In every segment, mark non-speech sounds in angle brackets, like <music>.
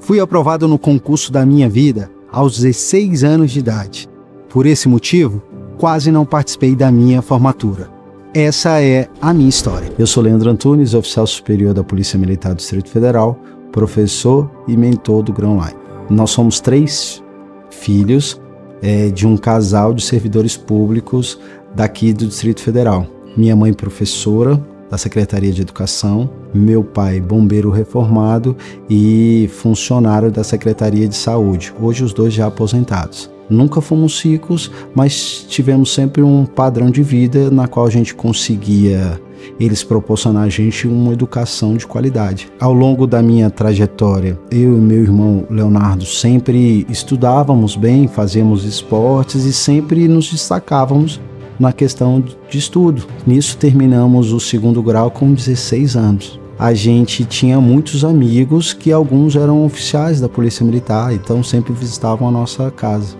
Fui aprovado no concurso da minha vida aos 16 anos de idade. Por esse motivo, quase não participei da minha formatura. Essa é a minha história. Eu sou Leandro Antunes, oficial superior da Polícia Militar do Distrito Federal, professor e mentor do Grão Line. Nós somos três filhos é, de um casal de servidores públicos daqui do Distrito Federal. Minha mãe professora, da Secretaria de Educação, meu pai, bombeiro reformado e funcionário da Secretaria de Saúde, hoje os dois já aposentados. Nunca fomos ricos, mas tivemos sempre um padrão de vida na qual a gente conseguia eles proporcionar a gente uma educação de qualidade. Ao longo da minha trajetória, eu e meu irmão Leonardo sempre estudávamos bem, fazíamos esportes e sempre nos destacávamos na questão de estudo. Nisso terminamos o segundo grau com 16 anos. A gente tinha muitos amigos que alguns eram oficiais da Polícia Militar, então sempre visitavam a nossa casa.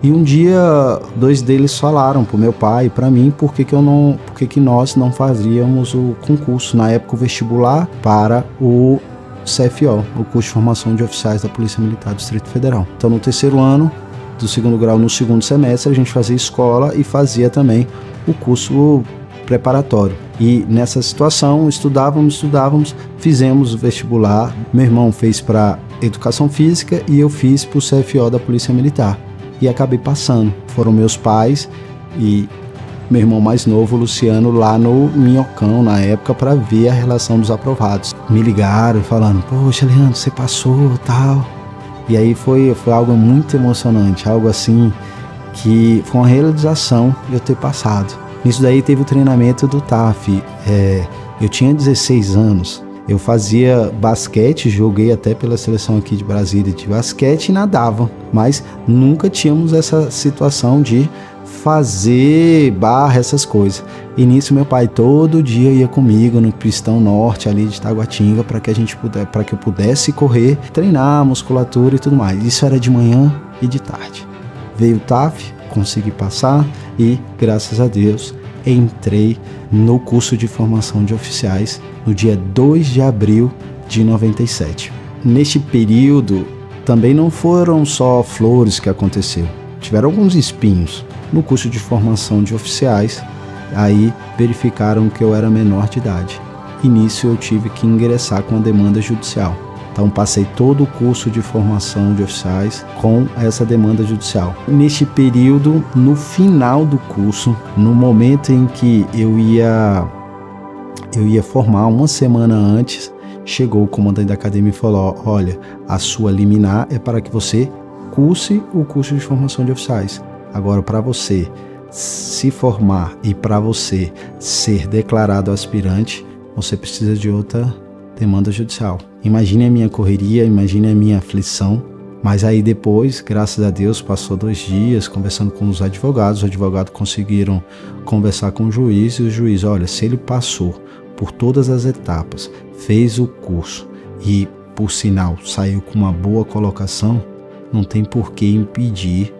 E um dia dois deles falaram para meu pai e para mim por que, que eu não, por que, que nós não fazíamos o concurso na época o vestibular para o CFO, o curso de formação de oficiais da Polícia Militar do Distrito Federal. Então no terceiro ano do segundo grau no segundo semestre, a gente fazia escola e fazia também o curso preparatório. E nessa situação, estudávamos, estudávamos, fizemos o vestibular. Meu irmão fez para educação física e eu fiz para o CFO da Polícia Militar. E acabei passando. Foram meus pais e meu irmão mais novo, Luciano, lá no Minhocão na época para ver a relação dos aprovados. Me ligaram falando: Poxa, Leandro, você passou tal. E aí foi, foi algo muito emocionante, algo assim que foi uma realização eu ter passado. Nisso daí teve o treinamento do TAF. É, eu tinha 16 anos, eu fazia basquete, joguei até pela seleção aqui de Brasília de basquete e nadava, mas nunca tínhamos essa situação de fazer barra, essas coisas. E nisso meu pai todo dia ia comigo no pistão norte ali de Taguatinga para que a gente pudesse, para que eu pudesse correr, treinar musculatura e tudo mais. Isso era de manhã e de tarde. Veio o TAF, consegui passar e graças a Deus entrei no curso de formação de oficiais no dia 2 de abril de 97. Neste período também não foram só flores que aconteceu, tiveram alguns espinhos. No curso de formação de oficiais, aí verificaram que eu era menor de idade. Início eu tive que ingressar com a demanda judicial. Então passei todo o curso de formação de oficiais com essa demanda judicial. Neste período, no final do curso, no momento em que eu ia eu ia formar uma semana antes, chegou o comandante da academia e falou: "Olha, a sua liminar é para que você curse o curso de formação de oficiais. Agora, para você se formar e para você ser declarado aspirante, você precisa de outra demanda judicial. Imagine a minha correria, imagine a minha aflição. Mas aí depois, graças a Deus, passou dois dias conversando com os advogados. Os advogados conseguiram conversar com o juiz e o juiz, olha, se ele passou por todas as etapas, fez o curso e, por sinal, saiu com uma boa colocação, não tem por que impedir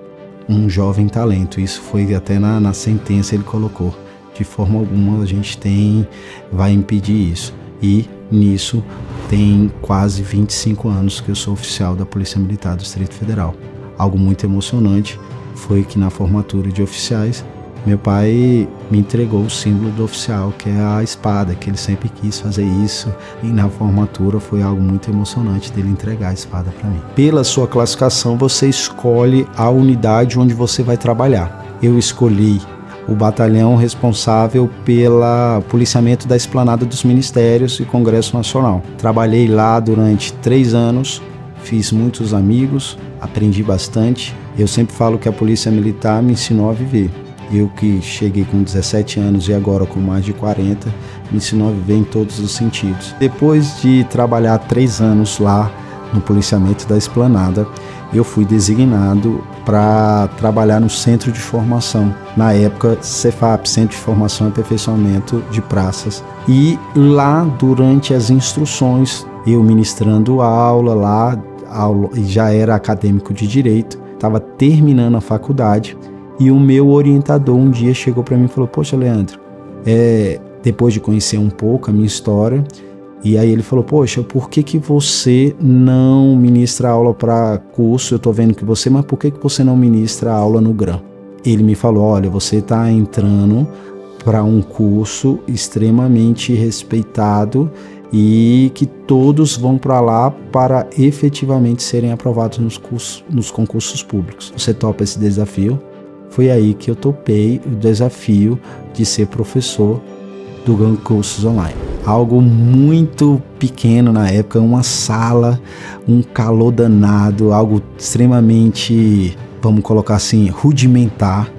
um jovem talento. Isso foi até na, na sentença ele colocou. De forma alguma a gente tem, vai impedir isso. E nisso tem quase 25 anos que eu sou oficial da Polícia Militar do Distrito Federal. Algo muito emocionante foi que na formatura de oficiais meu pai me entregou o símbolo do oficial, que é a espada, que ele sempre quis fazer isso, e na formatura foi algo muito emocionante dele entregar a espada para mim. Pela sua classificação, você escolhe a unidade onde você vai trabalhar. Eu escolhi o batalhão responsável pelo policiamento da esplanada dos ministérios e Congresso Nacional. Trabalhei lá durante três anos, fiz muitos amigos, aprendi bastante. Eu sempre falo que a Polícia Militar me ensinou a viver. Eu que cheguei com 17 anos e agora com mais de 40, me ensinou a viver em todos os sentidos. Depois de trabalhar três anos lá no policiamento da Esplanada, eu fui designado para trabalhar no centro de formação, na época Cefap, Centro de Formação e Aperfeiçoamento de Praças. E lá, durante as instruções, eu ministrando aula lá, aula, já era acadêmico de direito, estava terminando a faculdade e o meu orientador um dia chegou para mim e falou: Poxa, Leandro, é, depois de conhecer um pouco a minha história, e aí ele falou: Poxa, por que, que você não ministra aula para curso? Eu tô vendo que você, mas por que, que você não ministra aula no GRAM? Ele me falou: Olha, você tá entrando para um curso extremamente respeitado e que todos vão para lá para efetivamente serem aprovados nos, cursos, nos concursos públicos. Você topa esse desafio? Foi aí que eu topei o desafio de ser professor do GAN Cursos Online. Algo muito pequeno na época, uma sala, um calor danado, algo extremamente, vamos colocar assim, rudimentar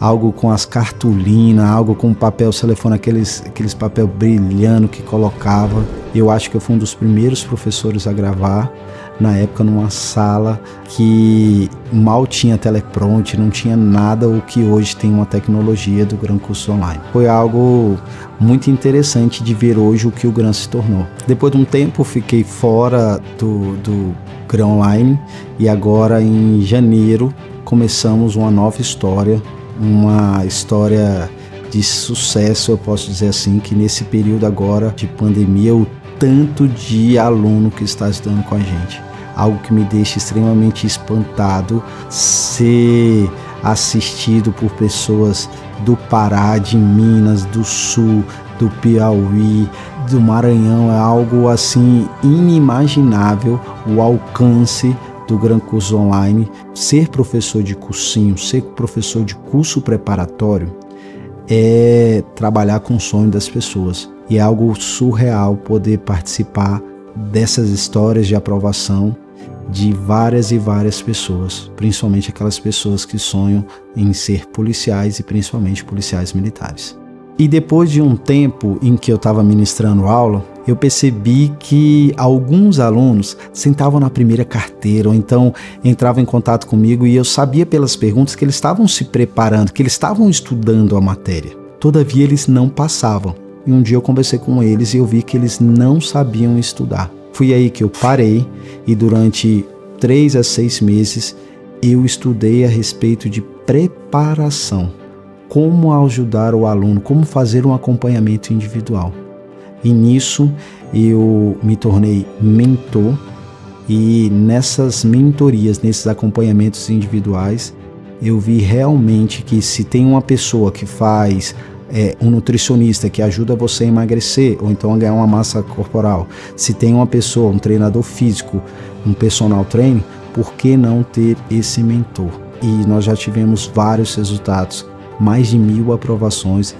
algo com as cartolinas, algo com papel telefone, aqueles, aqueles papel brilhando que colocava. Eu acho que eu fui um dos primeiros professores a gravar na época numa sala que mal tinha teleprompter, não tinha nada o que hoje tem uma tecnologia do Gran Curso Online. Foi algo muito interessante de ver hoje o que o Gran se tornou. Depois de um tempo fiquei fora do, do Gran Online e agora em janeiro começamos uma nova história, uma história de sucesso, eu posso dizer assim, que nesse período agora de pandemia, o tanto de aluno que está estudando com a gente algo que me deixa extremamente espantado ser assistido por pessoas do Pará, de Minas, do Sul, do Piauí, do Maranhão, é algo assim inimaginável o alcance do Gran Curso Online. Ser professor de cursinho, ser professor de curso preparatório é trabalhar com o sonho das pessoas. E é algo surreal poder participar dessas histórias de aprovação de várias e várias pessoas, principalmente aquelas pessoas que sonham em ser policiais e principalmente policiais militares. E depois de um tempo em que eu estava ministrando aula, eu percebi que alguns alunos sentavam na primeira carteira, ou então entravam em contato comigo e eu sabia pelas perguntas que eles estavam se preparando, que eles estavam estudando a matéria. Todavia, eles não passavam. E um dia eu conversei com eles e eu vi que eles não sabiam estudar. Foi aí que eu parei e durante três a seis meses eu estudei a respeito de preparação, como ajudar o aluno, como fazer um acompanhamento individual. E nisso eu me tornei mentor e nessas mentorias, nesses acompanhamentos individuais, eu vi realmente que se tem uma pessoa que faz é, um nutricionista que ajuda você a emagrecer ou então a ganhar uma massa corporal, se tem uma pessoa, um treinador físico, um personal trainer, por que não ter esse mentor? E nós já tivemos vários resultados, mais de mil aprovações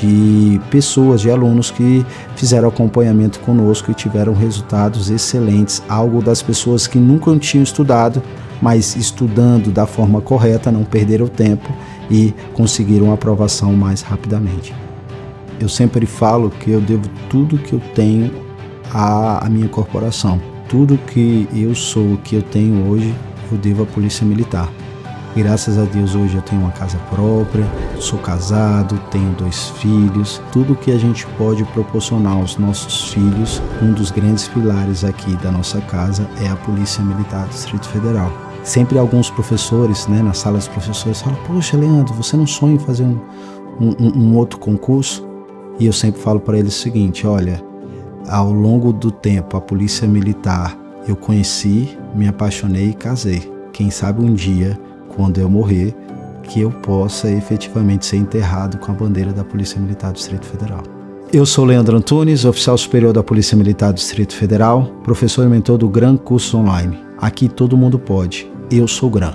de pessoas, de alunos que fizeram acompanhamento conosco e tiveram resultados excelentes, algo das pessoas que nunca tinham estudado, mas estudando da forma correta, não perderam tempo e conseguiram aprovação mais rapidamente. Eu sempre falo que eu devo tudo que eu tenho à, à minha corporação. Tudo que eu sou, que eu tenho hoje, eu devo à Polícia Militar. Graças a Deus hoje eu tenho uma casa própria, sou casado, tenho dois filhos, tudo que a gente pode proporcionar aos nossos filhos, um dos grandes pilares aqui da nossa casa é a Polícia Militar do Distrito Federal sempre alguns professores, né, na sala dos professores, falam: Poxa, Leandro, você não sonha em fazer um, um, um outro concurso? E eu sempre falo para eles o seguinte: olha, ao longo do tempo, a polícia militar eu conheci, me apaixonei e casei. Quem sabe um dia, quando eu morrer, que eu possa efetivamente ser enterrado com a bandeira da Polícia Militar do Distrito Federal. Eu sou Leandro Antunes, oficial superior da Polícia Militar do Distrito Federal, professor e mentor do Gran Curso Online. Aqui todo mundo pode. Eu sou Gran.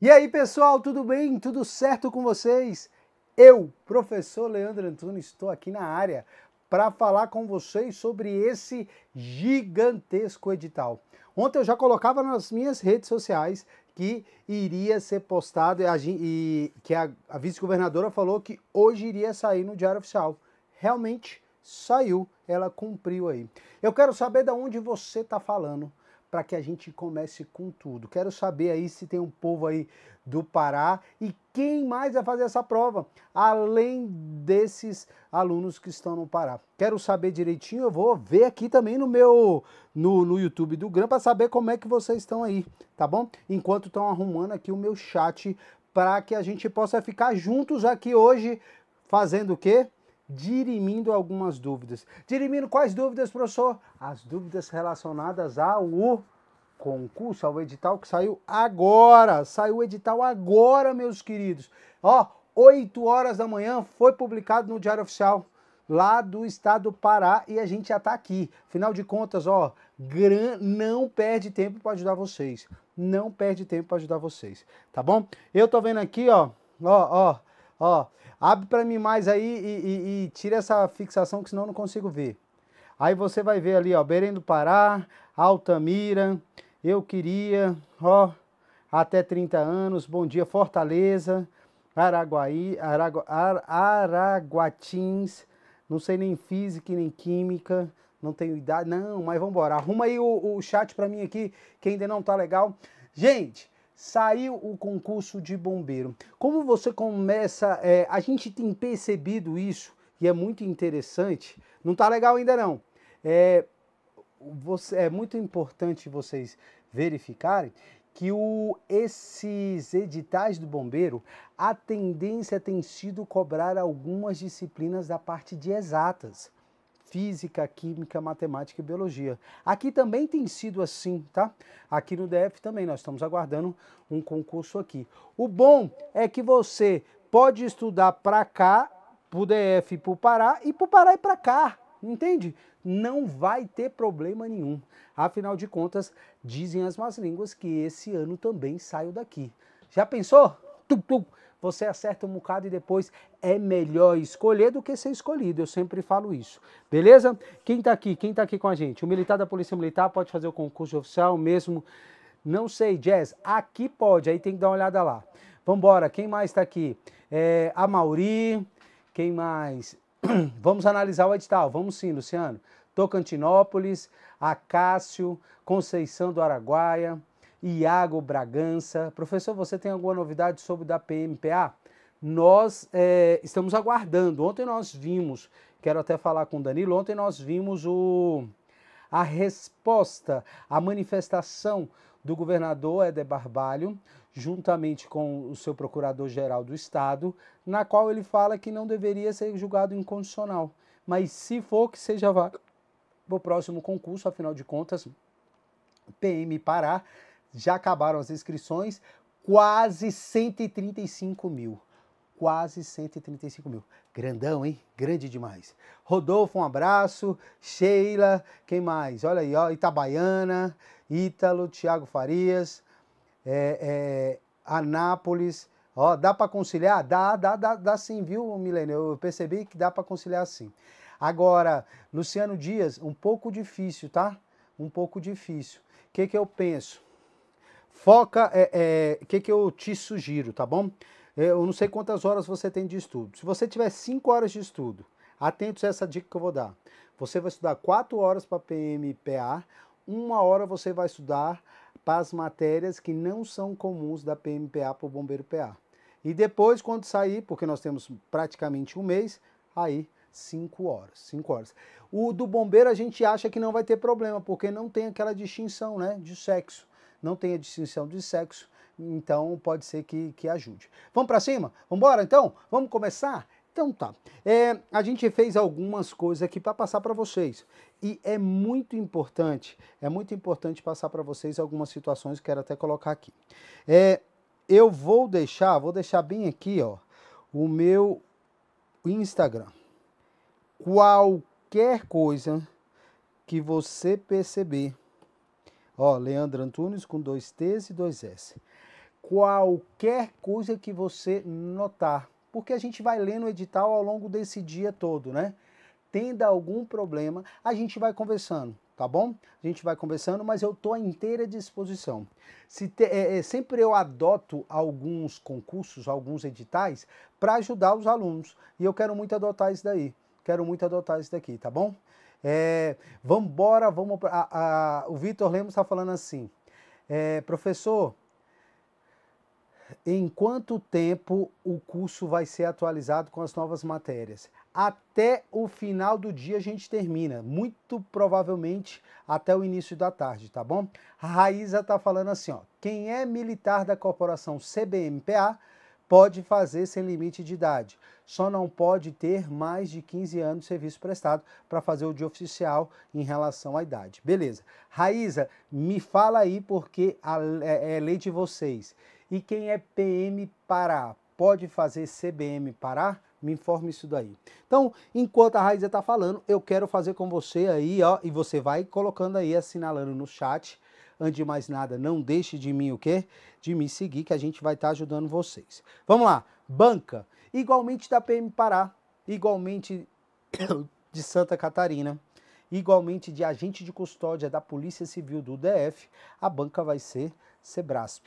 E aí pessoal, tudo bem? Tudo certo com vocês? Eu, professor Leandro Antunes, estou aqui na área para falar com vocês sobre esse gigantesco edital. Ontem eu já colocava nas minhas redes sociais que iria ser postado e, que a, a vice-governadora falou que hoje iria sair no Diário Oficial. Realmente saiu, ela cumpriu aí. Eu quero saber de onde você está falando para que a gente comece com tudo. Quero saber aí se tem um povo aí do Pará e quem mais vai fazer essa prova, além desses alunos que estão no Pará. Quero saber direitinho, eu vou ver aqui também no meu no, no YouTube do Gram para saber como é que vocês estão aí, tá bom? Enquanto estão arrumando aqui o meu chat para que a gente possa ficar juntos aqui hoje fazendo o quê? dirimindo algumas dúvidas. Dirimindo quais dúvidas, professor? As dúvidas relacionadas ao concurso, ao edital que saiu agora. Saiu o edital agora, meus queridos. Ó, 8 horas da manhã foi publicado no Diário Oficial lá do estado do Pará e a gente já tá aqui. Final de contas, ó, gran... não perde tempo para ajudar vocês. Não perde tempo para ajudar vocês, tá bom? Eu tô vendo aqui, ó, ó, ó, Ó, abre para mim mais aí e, e, e tira essa fixação que senão eu não consigo ver. Aí você vai ver ali, ó, Belém do Pará, Altamira, eu queria, ó, até 30 anos, bom dia, Fortaleza, Araguaí, Aragu, Ar, Araguatins, não sei nem física nem química, não tenho idade, não, mas vamos embora. Arruma aí o, o chat para mim aqui, que ainda não tá legal. Gente, saiu o concurso de bombeiro. Como você começa, é, a gente tem percebido isso e é muito interessante. Não tá legal ainda não. É, você, é muito importante vocês verificarem que o, esses editais do bombeiro, a tendência tem sido cobrar algumas disciplinas da parte de exatas física, química, matemática e biologia. Aqui também tem sido assim, tá? Aqui no DF também, nós estamos aguardando um concurso aqui. O bom é que você pode estudar para cá, para o DF e o Pará, e para o Pará e para cá, entende? Não vai ter problema nenhum. Afinal de contas, dizem as más línguas que esse ano também saiu daqui. Já pensou? Tum, tum você acerta um bocado e depois é melhor escolher do que ser escolhido. Eu sempre falo isso. Beleza? Quem está aqui? Quem está aqui com a gente? O militar da Polícia Militar pode fazer o concurso oficial mesmo. Não sei, Jazz. Aqui pode, aí tem que dar uma olhada lá. Vambora, quem mais está aqui? É, a Mauri, quem mais? <clears throat> Vamos analisar o edital, vamos sim, Luciano. Tocantinópolis, Acácio, Conceição do Araguaia, Iago Bragança. Professor, você tem alguma novidade sobre da PMPA? Nós é, estamos aguardando. Ontem nós vimos, quero até falar com o Danilo, ontem nós vimos o, a resposta, a manifestação do governador Eder Barbalho, juntamente com o seu procurador-geral do Estado, na qual ele fala que não deveria ser julgado incondicional. Mas se for, que seja vá para o próximo concurso, afinal de contas, PM Pará já acabaram as inscrições, quase 135 mil. Quase 135 mil. Grandão, hein? Grande demais. Rodolfo, um abraço. Sheila, quem mais? Olha aí, ó, Itabaiana, Ítalo, Tiago Farias, é, é, Anápolis. Ó, dá para conciliar? Dá, dá, dá, dá sim, viu, Milene? Eu percebi que dá para conciliar sim. Agora, Luciano Dias, um pouco difícil, tá? Um pouco difícil. O que, que eu penso? Foca, o é, é, que, que eu te sugiro, tá bom? É, eu não sei quantas horas você tem de estudo. Se você tiver 5 horas de estudo, atentos a essa dica que eu vou dar. Você vai estudar 4 horas para PMPA, uma hora você vai estudar para as matérias que não são comuns da PMPA para o Bombeiro PA. E depois, quando sair, porque nós temos praticamente um mês, aí 5 horas. 5 horas. O do bombeiro a gente acha que não vai ter problema, porque não tem aquela distinção né, de sexo não tem a distinção de sexo, então pode ser que, que ajude. Vamos para cima? Vamos embora então? Vamos começar? Então tá, é, a gente fez algumas coisas aqui para passar para vocês e é muito importante, é muito importante passar para vocês algumas situações que quero até colocar aqui. É, eu vou deixar, vou deixar bem aqui, ó, o meu Instagram. Qualquer coisa que você perceber Ó, Leandro Antunes com dois T's e dois S. Qualquer coisa que você notar, porque a gente vai lendo o edital ao longo desse dia todo, né? Tendo algum problema, a gente vai conversando, tá bom? A gente vai conversando, mas eu tô à inteira disposição. Se te, é, é, sempre eu adoto alguns concursos, alguns editais, para ajudar os alunos. E eu quero muito adotar isso daí. Quero muito adotar isso daqui, tá bom? É, vamos embora, vamos. o Vitor Lemos está falando assim, é, professor, em quanto tempo o curso vai ser atualizado com as novas matérias? Até o final do dia a gente termina, muito provavelmente até o início da tarde, tá bom? A Raíza tá falando assim, ó, quem é militar da corporação CBMPA pode fazer sem limite de idade. Só não pode ter mais de 15 anos de serviço prestado para fazer o de oficial em relação à idade. Beleza. Raíza, me fala aí porque a, é, é lei de vocês. E quem é PM Pará? Pode fazer CBM Pará? Me informe isso daí. Então, enquanto a Raíza está falando, eu quero fazer com você aí, ó, e você vai colocando aí, assinalando no chat Antes de mais nada, não deixe de mim o quê? De me seguir, que a gente vai estar tá ajudando vocês. Vamos lá, banca, igualmente da PM Pará, igualmente <coughs> de Santa Catarina, igualmente de agente de custódia da Polícia Civil do DF, a banca vai ser Sebrasp.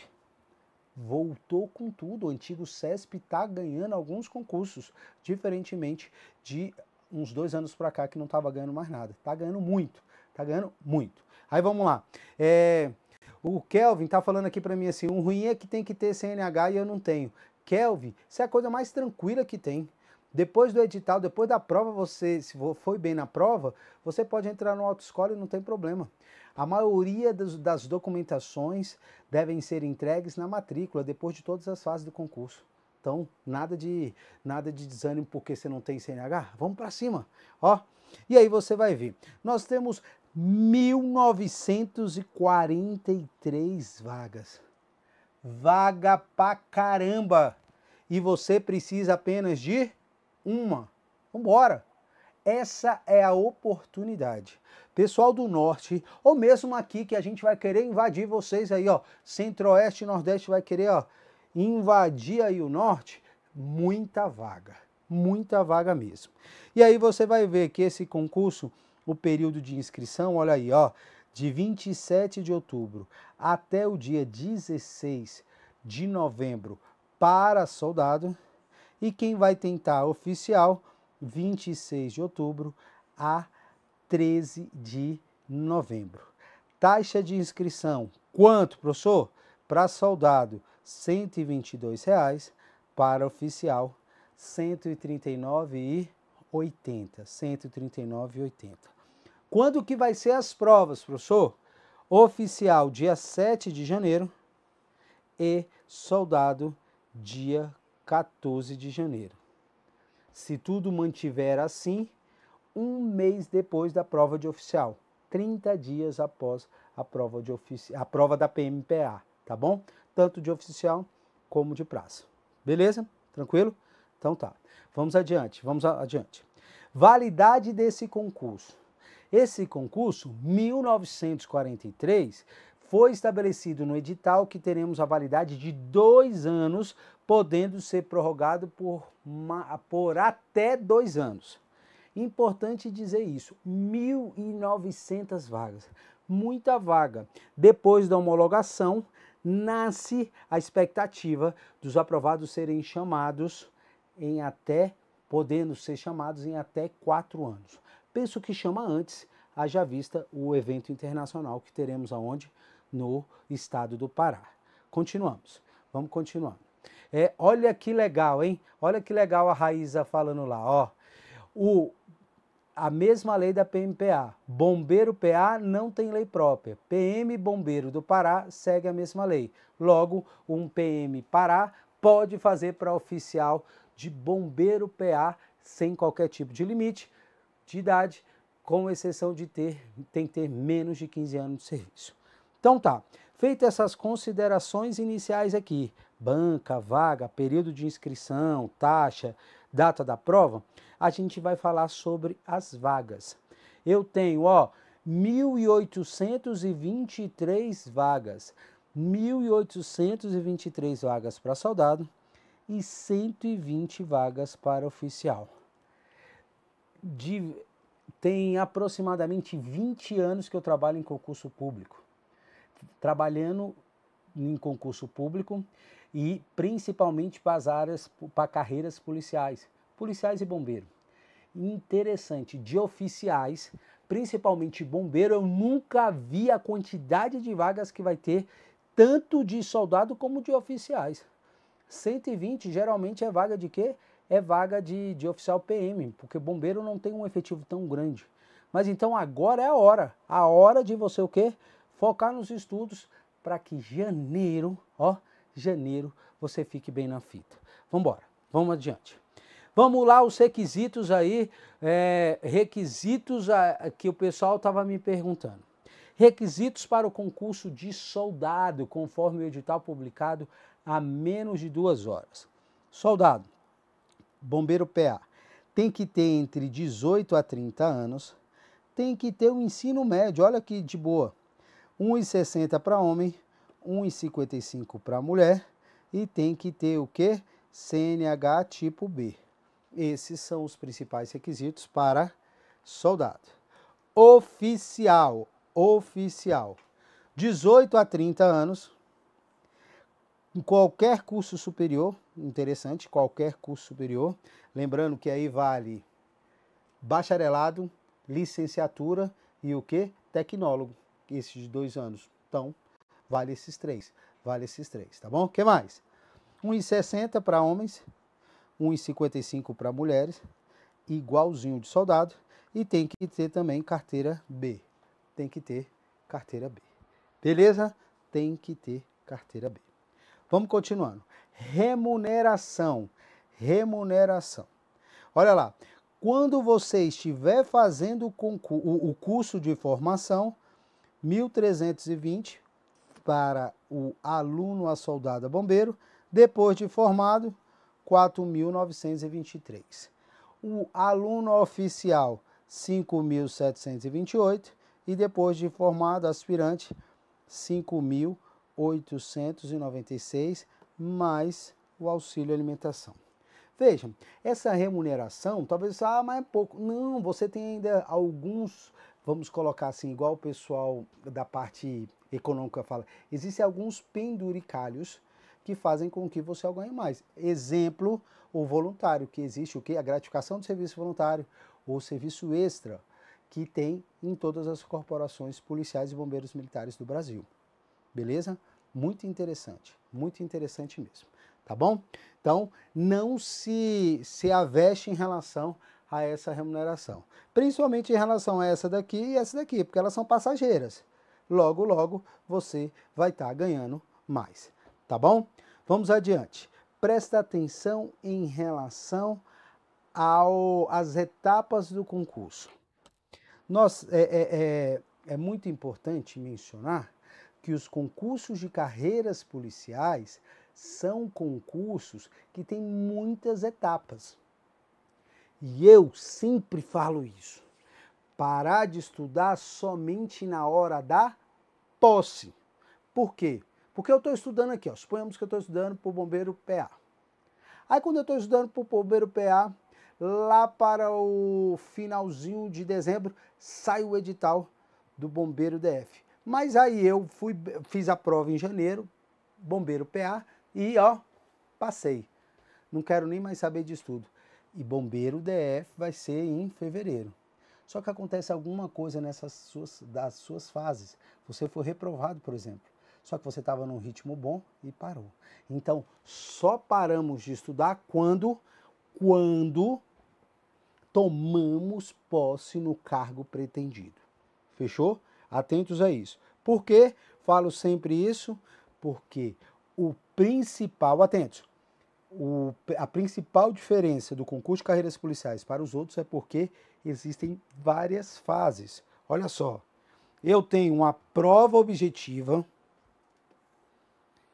Voltou com tudo, o antigo CESP está ganhando alguns concursos, diferentemente de uns dois anos para cá que não estava ganhando mais nada. Está ganhando muito, está ganhando muito. Aí vamos lá. É, o Kelvin tá falando aqui para mim assim, um ruim é que tem que ter CNH e eu não tenho. Kelvin, isso é a coisa mais tranquila que tem. Depois do edital, depois da prova, você, se foi bem na prova, você pode entrar no autoescola e não tem problema. A maioria das, das documentações devem ser entregues na matrícula, depois de todas as fases do concurso. Então, nada de, nada de desânimo porque você não tem CNH. Vamos para cima, ó. E aí você vai ver. Nós temos 1943 vagas. Vaga pra caramba! E você precisa apenas de uma. Vambora! Essa é a oportunidade. Pessoal do norte, ou mesmo aqui que a gente vai querer invadir vocês aí, ó. Centro-oeste e Nordeste vai querer, ó, invadir aí o norte. Muita vaga. Muita vaga mesmo. E aí você vai ver que esse concurso o período de inscrição, olha aí, ó, de 27 de outubro até o dia 16 de novembro para soldado e quem vai tentar oficial 26 de outubro a 13 de novembro. Taxa de inscrição, quanto, professor? Para soldado, R$ 122,00, para oficial, R$ 139,80. R$ 139,80. Quando que vai ser as provas, professor? Oficial, dia 7 de janeiro e soldado, dia 14 de janeiro. Se tudo mantiver assim, um mês depois da prova de oficial, 30 dias após a prova, de ofici a prova da PMPA, tá bom? Tanto de oficial como de praça. Beleza? Tranquilo? Então tá. Vamos adiante, vamos adiante. Validade desse concurso. Esse concurso, 1943, foi estabelecido no edital que teremos a validade de dois anos, podendo ser prorrogado por, uma, por até dois anos. Importante dizer isso: 1.900 vagas, muita vaga. Depois da homologação, nasce a expectativa dos aprovados serem chamados em até, podendo ser chamados em até quatro anos. Penso que chama antes, haja vista o evento internacional que teremos aonde? No estado do Pará. Continuamos, vamos continuando. É, olha que legal, hein? Olha que legal a Raíza falando lá, ó. O, a mesma lei da PMPA. Bombeiro PA não tem lei própria. PM Bombeiro do Pará segue a mesma lei. Logo, um PM Pará pode fazer para oficial de bombeiro PA sem qualquer tipo de limite, de idade, com exceção de ter, tem que ter menos de 15 anos de serviço. Então tá, feitas essas considerações iniciais aqui, banca, vaga, período de inscrição, taxa, data da prova, a gente vai falar sobre as vagas. Eu tenho, ó, 1.823 vagas. 1.823 vagas para soldado e 120 vagas para oficial de, tem aproximadamente 20 anos que eu trabalho em concurso público. Trabalhando em concurso público e principalmente para as áreas, para carreiras policiais, policiais e bombeiro. Interessante, de oficiais, principalmente bombeiro, eu nunca vi a quantidade de vagas que vai ter, tanto de soldado como de oficiais. 120 geralmente é vaga de quê? é vaga de, de oficial PM, porque bombeiro não tem um efetivo tão grande. Mas então agora é a hora, a hora de você o quê? Focar nos estudos para que janeiro, ó, janeiro você fique bem na fita. Vamos embora, vamos adiante. Vamos lá, os requisitos aí, é, requisitos a, que o pessoal estava me perguntando. Requisitos para o concurso de soldado, conforme o edital publicado há menos de duas horas. Soldado, bombeiro PA, tem que ter entre 18 a 30 anos, tem que ter o um ensino médio, olha que de boa, 1,60 para homem, 1,55 para mulher e tem que ter o que? CNH tipo B. Esses são os principais requisitos para soldado. Oficial, oficial, 18 a 30 anos, em qualquer curso superior, interessante, qualquer curso superior. Lembrando que aí vale bacharelado, licenciatura e o que? Tecnólogo, esses dois anos. Então, vale esses três, vale esses três, tá bom? O que mais? 1,60 para homens, 1,55 para mulheres, igualzinho de soldado, e tem que ter também carteira B. Tem que ter carteira B. Beleza? Tem que ter carteira B. Vamos continuando. Remuneração. Remuneração. Olha lá. Quando você estiver fazendo o curso de formação, 1320 para o aluno a soldado bombeiro, depois de formado, 4.923. O aluno oficial, 5.728 e depois de formado aspirante, 5.000 896 mais o auxílio alimentação. Vejam, essa remuneração, talvez, ah, mas é pouco. Não, você tem ainda alguns, vamos colocar assim, igual o pessoal da parte econômica fala, existem alguns penduricalhos que fazem com que você ganhe mais. Exemplo, o voluntário, que existe o que? A gratificação do serviço voluntário ou serviço extra, que tem em todas as corporações policiais e bombeiros militares do Brasil beleza? Muito interessante, muito interessante mesmo, tá bom? Então, não se, se aveste em relação a essa remuneração, principalmente em relação a essa daqui e essa daqui, porque elas são passageiras. Logo, logo, você vai estar tá ganhando mais, tá bom? Vamos adiante. Presta atenção em relação ao, às etapas do concurso. Nós, é, é, é, é muito importante mencionar que os concursos de carreiras policiais são concursos que têm muitas etapas. E eu sempre falo isso. Parar de estudar somente na hora da posse. Por quê? Porque eu estou estudando aqui, ó, suponhamos que eu estou estudando para o bombeiro PA. Aí quando eu estou estudando para o bombeiro PA, lá para o finalzinho de dezembro, sai o edital do bombeiro DF. Mas aí eu fui, fiz a prova em janeiro, bombeiro PA, e ó, passei. Não quero nem mais saber disso tudo. E bombeiro DF vai ser em fevereiro. Só que acontece alguma coisa nessas suas, das suas fases. Você foi reprovado, por exemplo. Só que você estava num ritmo bom e parou. Então, só paramos de estudar quando, quando tomamos posse no cargo pretendido. Fechou? Atentos a isso. Por que falo sempre isso? Porque o principal, atentos, o, a principal diferença do concurso de carreiras policiais para os outros é porque existem várias fases. Olha só, eu tenho uma prova objetiva,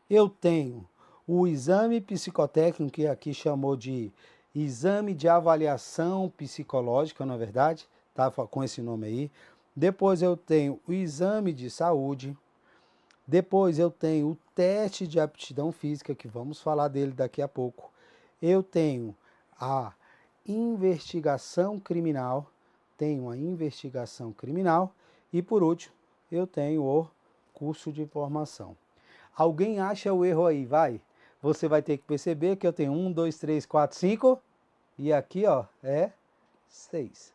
eu tenho o exame psicotécnico, que aqui chamou de exame de avaliação psicológica, na é verdade, tá com esse nome aí. Depois eu tenho o exame de saúde. Depois eu tenho o teste de aptidão física, que vamos falar dele daqui a pouco. Eu tenho a investigação criminal. Tenho a investigação criminal. E por último, eu tenho o curso de formação. Alguém acha o erro aí, vai? Você vai ter que perceber que eu tenho um, dois, três, quatro, cinco e aqui ó, é seis,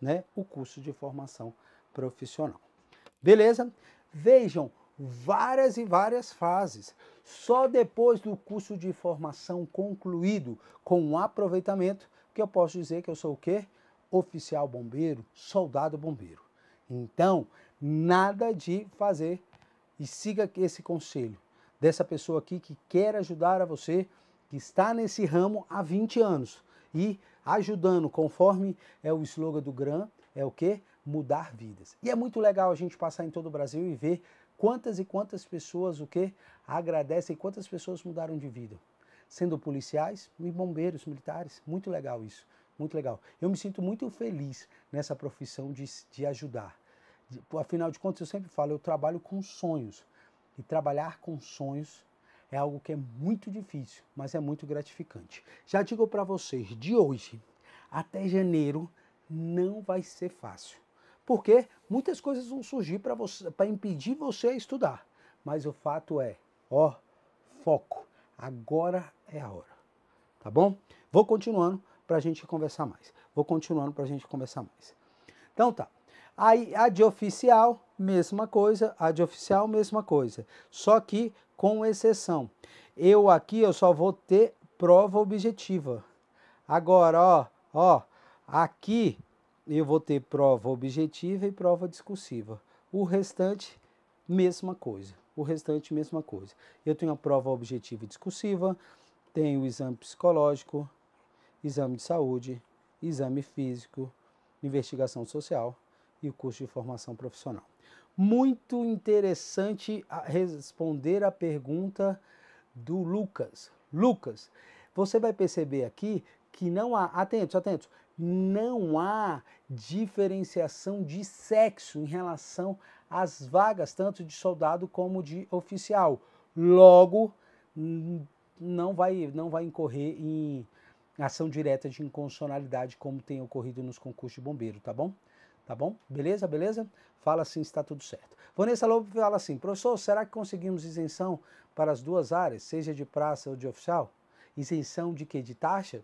né? O curso de formação profissional. Beleza? Vejam várias e várias fases. Só depois do curso de formação concluído com um aproveitamento que eu posso dizer que eu sou o quê? Oficial bombeiro, soldado bombeiro. Então, nada de fazer e siga esse conselho dessa pessoa aqui que quer ajudar a você, que está nesse ramo há 20 anos e ajudando, conforme é o slogan do GRAM, é o que? mudar vidas. E é muito legal a gente passar em todo o Brasil e ver quantas e quantas pessoas o que agradecem, quantas pessoas mudaram de vida, sendo policiais e bombeiros, militares. Muito legal isso, muito legal. Eu me sinto muito feliz nessa profissão de, de ajudar. Afinal de contas, eu sempre falo, eu trabalho com sonhos. E trabalhar com sonhos é algo que é muito difícil, mas é muito gratificante. Já digo para vocês, de hoje até janeiro não vai ser fácil. Porque muitas coisas vão surgir para você, para impedir você a estudar. Mas o fato é, ó, foco. Agora é a hora. Tá bom? Vou continuando para a gente conversar mais. Vou continuando para a gente conversar mais. Então tá. Aí a de oficial, mesma coisa. A de oficial, mesma coisa. Só que com exceção. Eu aqui eu só vou ter prova objetiva. Agora, ó, ó, aqui eu vou ter prova objetiva e prova discursiva. O restante, mesma coisa. O restante, mesma coisa. Eu tenho a prova objetiva e discursiva, tenho o exame psicológico, exame de saúde, exame físico, investigação social e o curso de formação profissional. Muito interessante responder a pergunta do Lucas. Lucas, você vai perceber aqui que não há, atentos, atentos, não há diferenciação de sexo em relação às vagas, tanto de soldado como de oficial. Logo, não vai, não vai incorrer em ação direta de inconstitucionalidade como tem ocorrido nos concursos de bombeiro, tá bom? Tá bom? Beleza, beleza? Fala assim, está tudo certo. Vanessa Lobo fala assim, professor, será que conseguimos isenção para as duas áreas, seja de praça ou de oficial? Isenção de que? De taxa?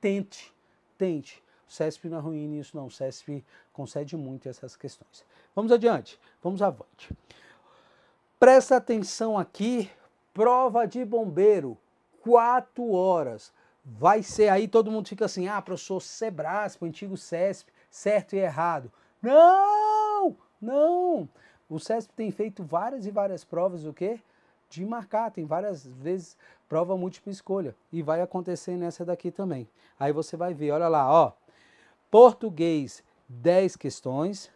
Tente patente. O CESP não é ruim nisso, não. O CESP concede muito essas questões. Vamos adiante, vamos avante. Presta atenção aqui, prova de bombeiro, quatro horas. Vai ser aí, todo mundo fica assim, ah, professor Sebrasp, antigo CESP, certo e errado. Não! Não! O CESP tem feito várias e várias provas o quê? De marcar, tem várias vezes prova múltipla escolha. E vai acontecer nessa daqui também. Aí você vai ver, olha lá, ó. Português, 10 questões,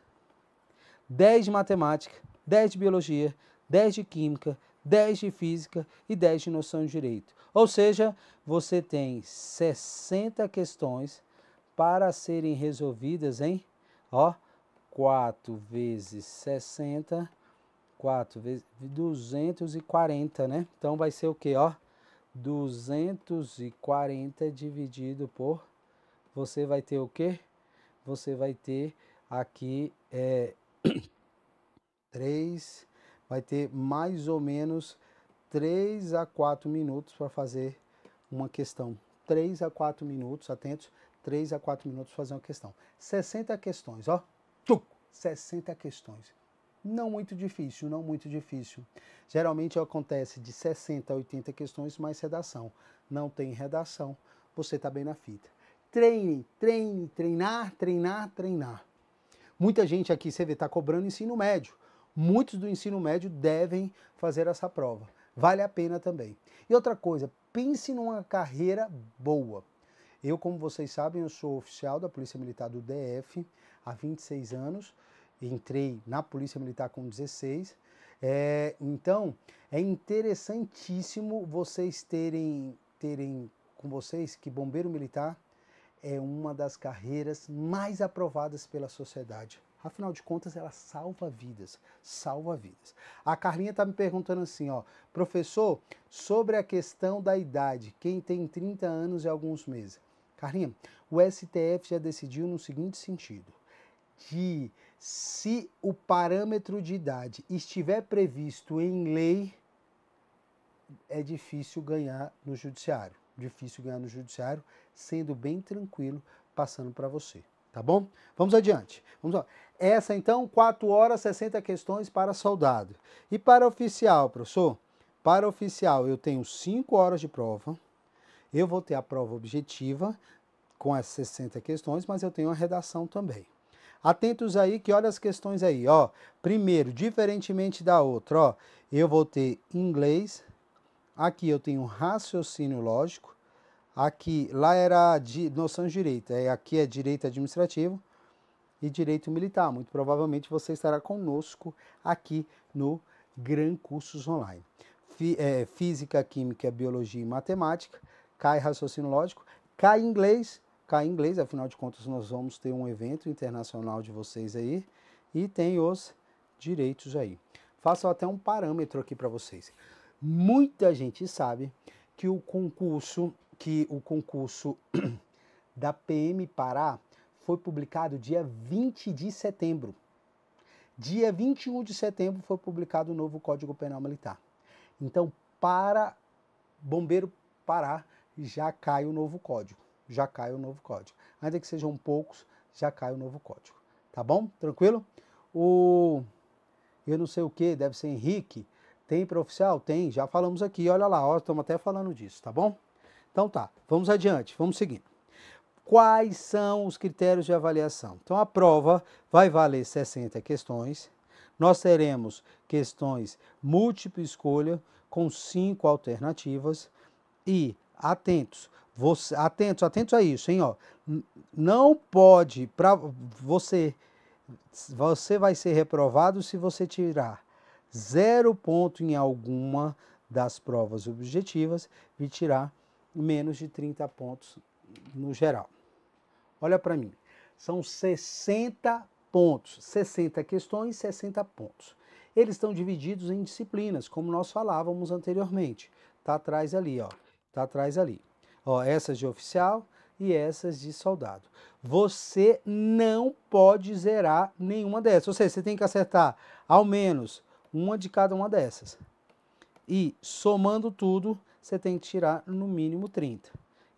10 de matemática, 10 de biologia, 10 de química, 10 de física e 10 de noção de direito. Ou seja, você tem 60 questões para serem resolvidas em, ó, 4 vezes 60, 4 vezes 240, né? Então vai ser o quê, ó? 240 dividido por, você vai ter o quê? Você vai ter aqui é, 3, <coughs> vai ter mais ou menos 3 a 4 minutos para fazer uma questão. 3 a 4 minutos, atentos, 3 a 4 minutos fazer uma questão. 60 questões, ó. 60 questões. Não muito difícil, não muito difícil. Geralmente acontece de 60 a 80 questões mais redação. Não tem redação, você está bem na fita. Treine, treine, treinar, treinar, treinar. Muita gente aqui, você vê, está cobrando ensino médio. Muitos do ensino médio devem fazer essa prova. Vale a pena também. E outra coisa, pense numa carreira boa. Eu, como vocês sabem, eu sou oficial da Polícia Militar do DF há 26 anos entrei na Polícia Militar com 16. É, então, é interessantíssimo vocês terem, terem com vocês que bombeiro militar é uma das carreiras mais aprovadas pela sociedade. Afinal de contas, ela salva vidas, salva vidas. A Carlinha está me perguntando assim, ó, professor, sobre a questão da idade, quem tem 30 anos e alguns meses. Carlinha, o STF já decidiu no seguinte sentido, que se o parâmetro de idade estiver previsto em lei, é difícil ganhar no judiciário. Difícil ganhar no judiciário, sendo bem tranquilo, passando para você. Tá bom? Vamos adiante. Vamos lá. Essa então, 4 horas 60 questões para soldado. E para oficial, professor? Para oficial, eu tenho 5 horas de prova. Eu vou ter a prova objetiva com as 60 questões, mas eu tenho a redação também. Atentos aí que olha as questões aí, ó. Primeiro, diferentemente da outra, ó, eu vou ter inglês, aqui eu tenho raciocínio lógico, aqui, lá era de, noção de direito, é, aqui é direito administrativo e direito militar. Muito provavelmente você estará conosco aqui no Gran Cursos Online. Fí, é, física, Química, Biologia e Matemática, cai raciocínio lógico, cai inglês cá em inglês, afinal de contas nós vamos ter um evento internacional de vocês aí e tem os direitos aí. Faço até um parâmetro aqui para vocês. Muita gente sabe que o concurso que o concurso <clears throat> da PM Pará foi publicado dia 20 de setembro. Dia 21 de setembro foi publicado o novo Código Penal Militar. Então, para Bombeiro Pará já cai o novo código já cai o novo código. Ainda que sejam poucos, já cai o novo código. Tá bom? Tranquilo? O eu não sei o que, deve ser Henrique. Tem para oficial? Tem, já falamos aqui, olha lá, ó, estamos até falando disso, tá bom? Então tá, vamos adiante, vamos seguindo. Quais são os critérios de avaliação? Então a prova vai valer 60 questões. Nós teremos questões múltipla escolha com cinco alternativas e atentos, você, atentos, atentos a isso, hein? Ó. Não pode, para você, você vai ser reprovado se você tirar zero ponto em alguma das provas objetivas e tirar menos de 30 pontos no geral. Olha para mim, são 60 pontos, 60 questões, 60 pontos. Eles estão divididos em disciplinas, como nós falávamos anteriormente. Tá atrás ali, ó. Tá atrás ali. Ó, essas de oficial e essas de soldado. Você não pode zerar nenhuma dessas. Ou seja, você tem que acertar ao menos uma de cada uma dessas. E somando tudo, você tem que tirar no mínimo 30.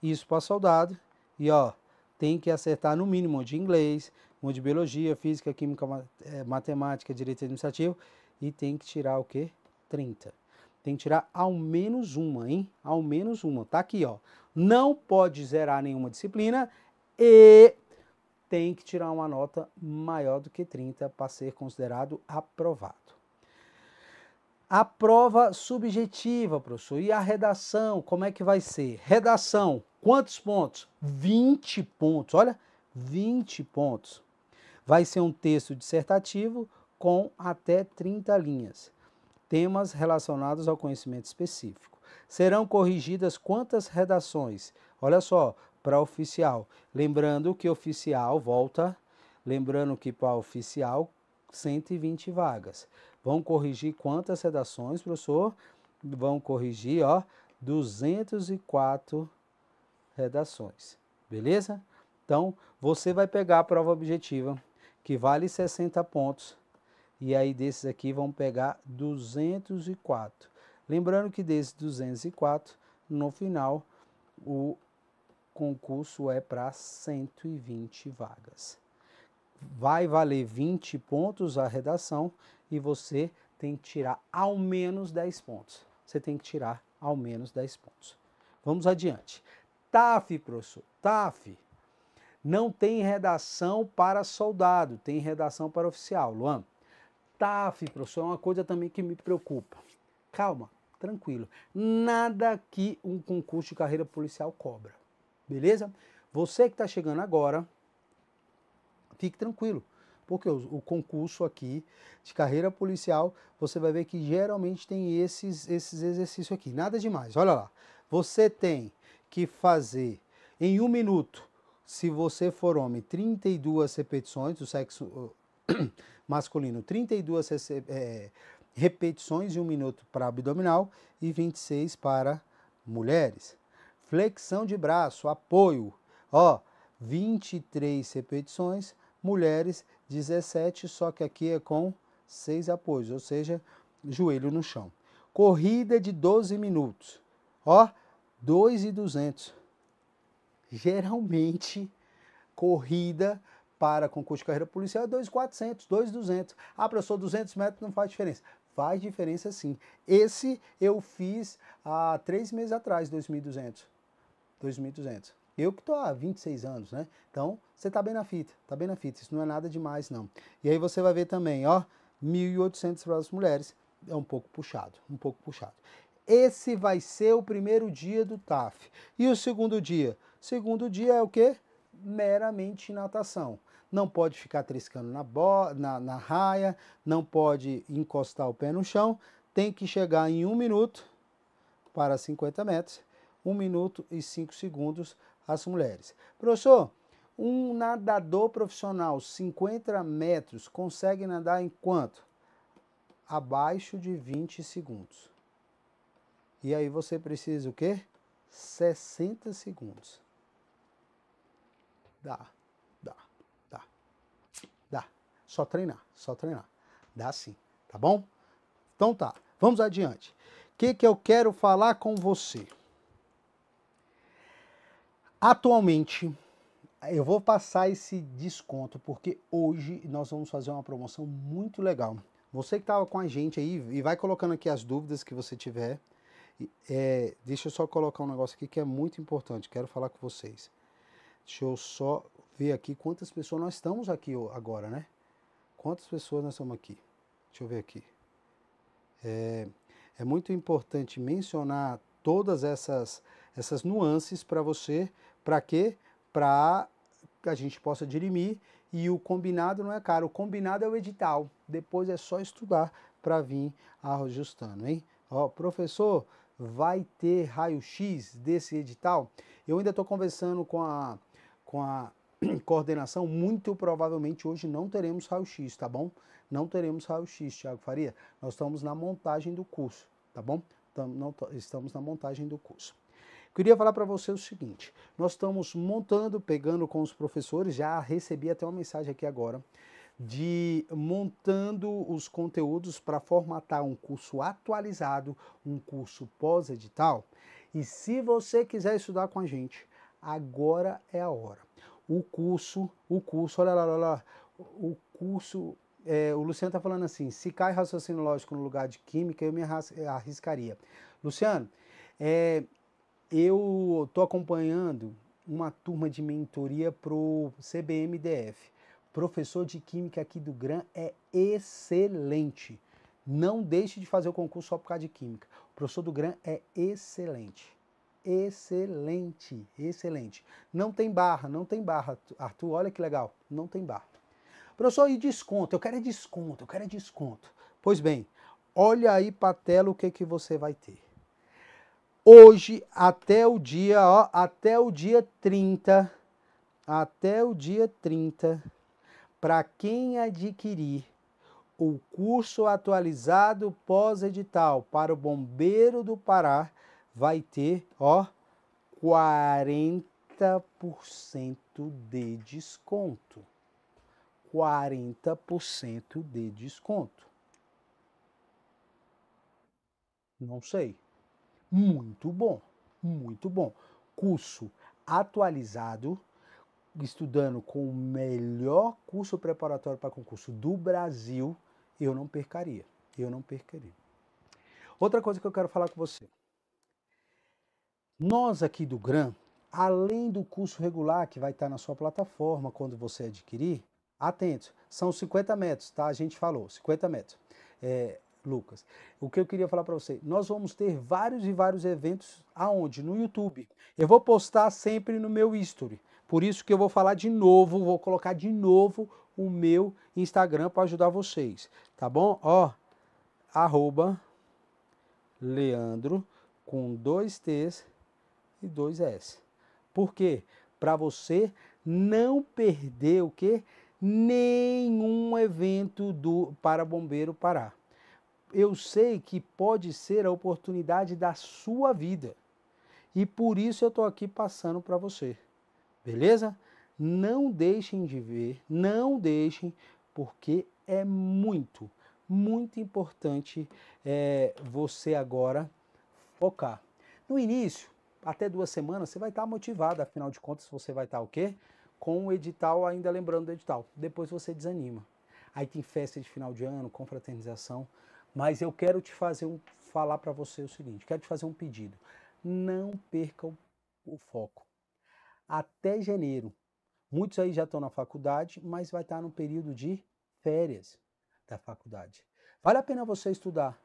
Isso para soldado. E ó, tem que acertar no mínimo de inglês, uma de biologia, física, química, eh, matemática, direito administrativo. E tem que tirar o quê? 30. Tem que tirar ao menos uma, hein? Ao menos uma. Tá aqui, ó. Não pode zerar nenhuma disciplina e tem que tirar uma nota maior do que 30 para ser considerado aprovado. A prova subjetiva, professor, e a redação, como é que vai ser? Redação, quantos pontos? 20 pontos, olha, 20 pontos. Vai ser um texto dissertativo com até 30 linhas temas relacionados ao conhecimento específico. Serão corrigidas quantas redações? Olha só, para oficial. Lembrando que oficial volta, lembrando que para oficial 120 vagas. Vão corrigir quantas redações, professor? Vão corrigir, ó, 204 redações. Beleza? Então, você vai pegar a prova objetiva, que vale 60 pontos e aí desses aqui vão pegar 204. Lembrando que desses 204, no final, o concurso é para 120 vagas. Vai valer 20 pontos a redação e você tem que tirar ao menos 10 pontos. Você tem que tirar ao menos 10 pontos. Vamos adiante. TAF, professor, TAF. Não tem redação para soldado, tem redação para oficial. Luan, staff, professor, é uma coisa também que me preocupa. Calma, tranquilo. Nada que um concurso de carreira policial cobra. Beleza? Você que está chegando agora, fique tranquilo. Porque o, concurso aqui de carreira policial, você vai ver que geralmente tem esses, esses exercícios aqui. Nada demais. Olha lá. Você tem que fazer em um minuto, se você for homem, 32 repetições do sexo <coughs> masculino 32 é, eh, repetições e 1 minuto para abdominal e 26 para mulheres. Flexão de braço, apoio, ó, 23 repetições, mulheres 17, só que aqui é com 6 apoios, ou seja, joelho no chão. Corrida de 12 minutos, ó, 2 Geralmente, corrida para concurso de carreira policial é 2,400, 2,200. Ah, professor, 200 metros não faz diferença. Faz diferença sim. Esse eu fiz há três meses atrás, 2.200. 2.200. Eu que estou há 26 anos, né? Então, você está bem na fita, está bem na fita. Isso não é nada demais, não. E aí você vai ver também, ó, 1.800 para as mulheres. É um pouco puxado, um pouco puxado. Esse vai ser o primeiro dia do TAF. E o segundo dia? Segundo dia é o quê? Meramente natação não pode ficar triscando na, na, na raia, não pode encostar o pé no chão, tem que chegar em um minuto para 50 metros, 1 um minuto e 5 segundos as mulheres. Professor, um nadador profissional 50 metros consegue nadar em quanto? Abaixo de 20 segundos. E aí você precisa o quê? 60 segundos. Dá. Só treinar, só treinar. Dá sim, tá bom? Então tá, vamos adiante. O que, que eu quero falar com você? Atualmente, eu vou passar esse desconto, porque hoje nós vamos fazer uma promoção muito legal. Você que estava com a gente aí, e vai colocando aqui as dúvidas que você tiver. É, deixa eu só colocar um negócio aqui que é muito importante, quero falar com vocês. Deixa eu só ver aqui quantas pessoas nós estamos aqui agora, né? Quantas pessoas nós somos aqui? Deixa eu ver aqui. É, é muito importante mencionar todas essas, essas nuances para você. Para quê? Para que a gente possa dirimir. E o combinado não é caro. O combinado é o edital. Depois é só estudar para vir ajustando, hein? Ó, professor, vai ter raio-x desse edital? Eu ainda estou conversando com a, com a <clears throat> coordenação, muito provavelmente hoje não teremos raio-x, tá bom? Não teremos raio-x, Tiago Faria. Nós estamos na montagem do curso, tá bom? estamos na montagem do curso. Queria falar para você o seguinte: nós estamos montando, pegando com os professores, já recebi até uma mensagem aqui agora, de montando os conteúdos para formatar um curso atualizado, um curso pós-edital. E se você quiser estudar com a gente, agora é a hora o curso, o curso, olha lá, olha lá, o curso, é, o Luciano está falando assim, se cai raciocínio lógico no lugar de química, eu me eh, arriscaria. Luciano, é, eu estou acompanhando uma turma de mentoria pro CBMDF. Professor de Química aqui do GRAM é excelente. Não deixe de fazer o concurso só por causa de Química. O professor do GRAM é excelente excelente, excelente. Não tem barra, não tem barra, Arthur, olha que legal, não tem barra. Professor, e desconto? Eu quero é desconto, eu quero é desconto. Pois bem, olha aí para a tela o que, que você vai ter. Hoje, até o dia, ó, até o dia 30, até o dia 30, para quem adquirir o curso atualizado pós-edital para o Bombeiro do Pará, vai ter, ó, 40% de desconto. 40% de desconto. Não sei. Muito bom, muito bom. Curso atualizado, estudando com o melhor curso preparatório para concurso do Brasil, eu não percaria. Eu não percaria. Outra coisa que eu quero falar com você. Nós aqui do GRAM, além do curso regular que vai estar na sua plataforma quando você adquirir, atento, são 50 metros, tá? A gente falou, 50 metros. É, Lucas, o que eu queria falar para você, nós vamos ter vários e vários eventos aonde? No YouTube. Eu vou postar sempre no meu history. Por isso que eu vou falar de novo, vou colocar de novo o meu Instagram para ajudar vocês, tá bom? Ó, arroba Leandro com dois T's parte 2 s Por quê? Para você não perder o quê? Nenhum evento do para Bombeiro Pará. Eu sei que pode ser a oportunidade da sua vida. E por isso eu estou aqui passando para você. Beleza? Não deixem de ver, não deixem, porque é muito, muito importante é, você agora focar. No início, até duas semanas, você vai estar tá motivado, afinal de contas, você vai estar tá, o quê? Com o edital, ainda lembrando do edital. Depois você desanima. Aí tem festa de final de ano, confraternização. Mas eu quero te fazer um, falar para você o seguinte, quero te fazer um pedido. Não perca o, o foco. Até janeiro. Muitos aí já estão na faculdade, mas vai estar tá no período de férias da faculdade. Vale a pena você estudar.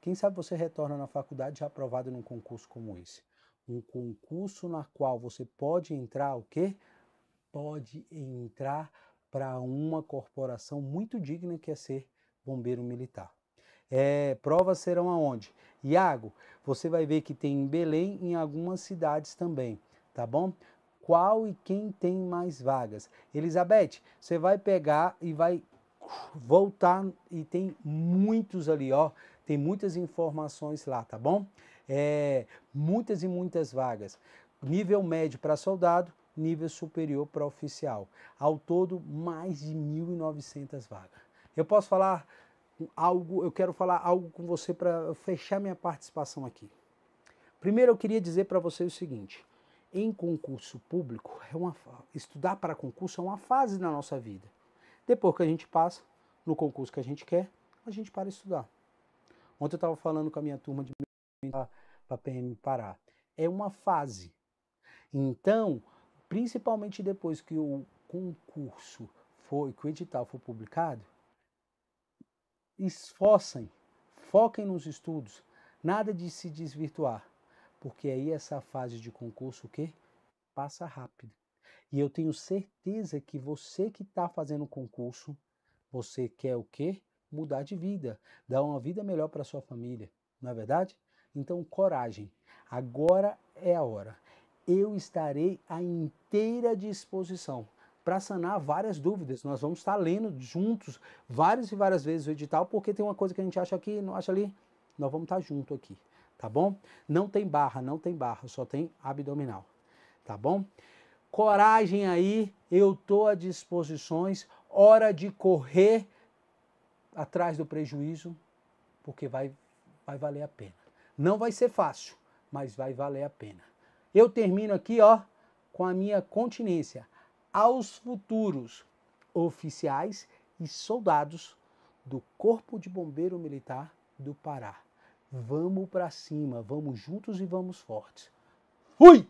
Quem sabe você retorna na faculdade já aprovado num concurso como esse um concurso na qual você pode entrar o quê? Pode entrar para uma corporação muito digna que é ser bombeiro militar. É, provas serão aonde? Iago, você vai ver que tem em Belém em algumas cidades também, tá bom? Qual e quem tem mais vagas? Elizabeth, você vai pegar e vai voltar e tem muitos ali, ó. Tem muitas informações lá, tá bom? é, muitas e muitas vagas. Nível médio para soldado, nível superior para oficial. Ao todo, mais de 1.900 vagas. Eu posso falar algo, eu quero falar algo com você para fechar minha participação aqui. Primeiro, eu queria dizer para você o seguinte: em concurso público, é uma, estudar para concurso é uma fase na nossa vida. Depois que a gente passa no concurso que a gente quer, a gente para estudar. Ontem eu estava falando com a minha turma de para a PM parar. É uma fase. Então, principalmente depois que o concurso foi, que o edital foi publicado, esforcem, foquem nos estudos, nada de se desvirtuar, porque aí essa fase de concurso o quê? Passa rápido. E eu tenho certeza que você que está fazendo concurso, você quer o quê? Mudar de vida, dar uma vida melhor para sua família, não é verdade? Então, coragem. Agora é a hora. Eu estarei à inteira disposição para sanar várias dúvidas. Nós vamos estar lendo juntos várias e várias vezes o edital, porque tem uma coisa que a gente acha aqui, não acha ali. Nós vamos estar junto aqui, tá bom? Não tem barra, não tem barra, só tem abdominal, tá bom? Coragem aí, eu tô à disposições. Hora de correr atrás do prejuízo, porque vai, vai valer a pena. Não vai ser fácil, mas vai valer a pena. Eu termino aqui, ó, com a minha continência aos futuros oficiais e soldados do Corpo de Bombeiro Militar do Pará. Vamos para cima, vamos juntos e vamos fortes. Fui!